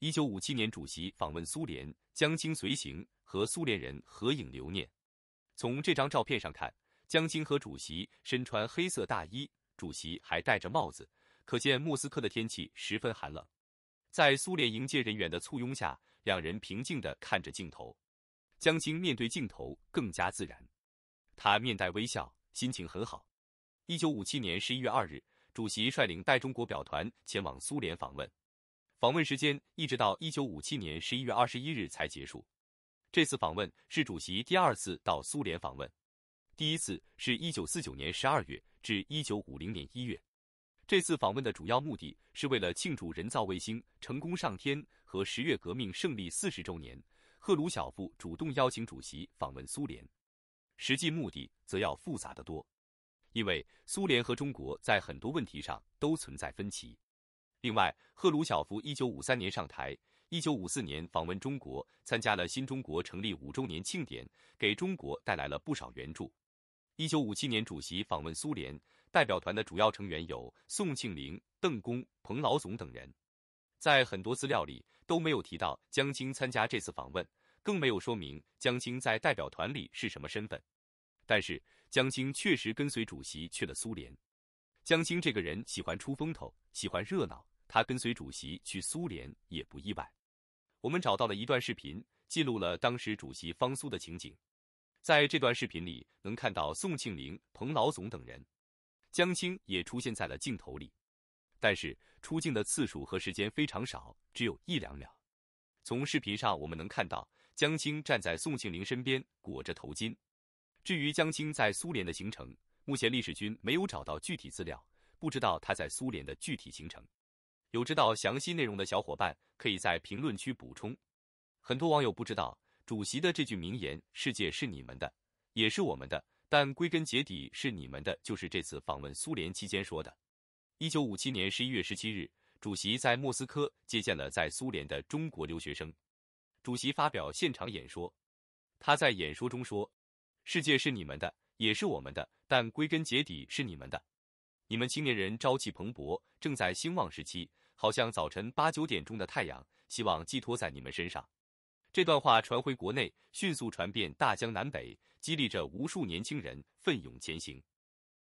一九五七年，主席访问苏联，江青随行，和苏联人合影留念。从这张照片上看，江青和主席身穿黑色大衣，主席还戴着帽子，可见莫斯科的天气十分寒冷。在苏联迎接人员的簇拥下，两人平静地看着镜头。江青面对镜头更加自然，他面带微笑，心情很好。一九五七年十一月二日，主席率领代中国表团前往苏联访问。访问时间一直到一九五七年十一月二十一日才结束。这次访问是主席第二次到苏联访问，第一次是一九四九年十二月至一九五零年一月。这次访问的主要目的是为了庆祝人造卫星成功上天和十月革命胜利四十周年。赫鲁晓夫主动邀请主席访问苏联，实际目的则要复杂的多，因为苏联和中国在很多问题上都存在分歧。另外，赫鲁晓夫一九五三年上台，一九五四年访问中国，参加了新中国成立五周年庆典，给中国带来了不少援助。一九五七年，主席访问苏联，代表团的主要成员有宋庆龄、邓公、彭老总等人。在很多资料里都没有提到江青参加这次访问，更没有说明江青在代表团里是什么身份。但是，江青确实跟随主席去了苏联。江青这个人喜欢出风头，喜欢热闹。他跟随主席去苏联也不意外。我们找到了一段视频，记录了当时主席方苏的情景。在这段视频里，能看到宋庆龄、彭老总等人，江青也出现在了镜头里，但是出镜的次数和时间非常少，只有一两秒。从视频上我们能看到江青站在宋庆龄身边，裹着头巾。至于江青在苏联的行程，目前历史君没有找到具体资料，不知道他在苏联的具体行程。有知道详细内容的小伙伴，可以在评论区补充。很多网友不知道，主席的这句名言：“世界是你们的，也是我们的，但归根结底是你们的。”就是这次访问苏联期间说的。一九五七年十一月十七日，主席在莫斯科接见了在苏联的中国留学生，主席发表现场演说。他在演说中说：“世界是你们的，也是我们的，但归根结底是你们的。你们青年人朝气蓬勃，正在兴旺时期。”好像早晨八九点钟的太阳，希望寄托在你们身上。这段话传回国内，迅速传遍大江南北，激励着无数年轻人奋勇前行。